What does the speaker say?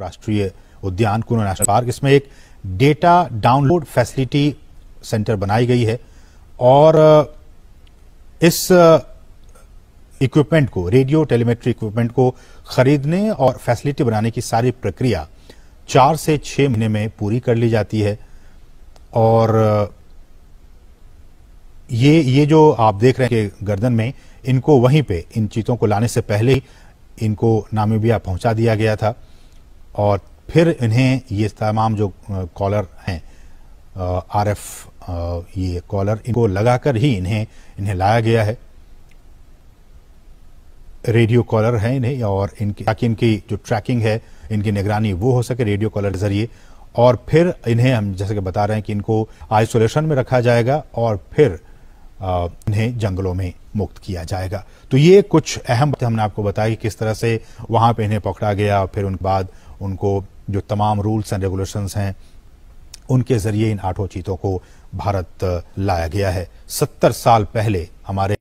राष्ट्रीय उद्यान कुनो national park इसमें एक डेटा डाउनलोड फैसिलिटी सेंटर बनाई गई है और इस इक्विपमेंट को रेडियो टेलीमेट्री इक्विपमेंट को खरीदने और फैसिलिटी बनाने की सारी प्रक्रिया चार से छह महीने में पूरी कर ली जाती है और ये ये जो आप देख रहे हैं कि गर्दन में इनको वहीं पे इन चीतों को लाने से पहले ही इनको नामीबिया पहुंचा दिया गया था और फिर इन्हें ये तमाम जो कॉलर हैं आर एफ ये कॉलर इनको लगाकर ही इन्हें इन्हें लाया गया है रेडियो कॉलर हैं इन्हें और इनकी ताकि इनकी जो ट्रैकिंग है इनकी निगरानी वो हो सके रेडियो कॉलर के जरिए और फिर इन्हें हम जैसे कि बता रहे हैं कि इनको आइसोलेशन में रखा जाएगा और फिर इन्हें जंगलों में मुक्त किया जाएगा तो ये कुछ अहम बातें हमने आपको बताई किस तरह से वहां पे इन्हें पकड़ा गया और फिर उनके बाद उनको जो तमाम रूल्स एंड रेगुलेशंस हैं उनके ज़रिए इन आठों चीतों को भारत लाया गया है सत्तर साल पहले हमारे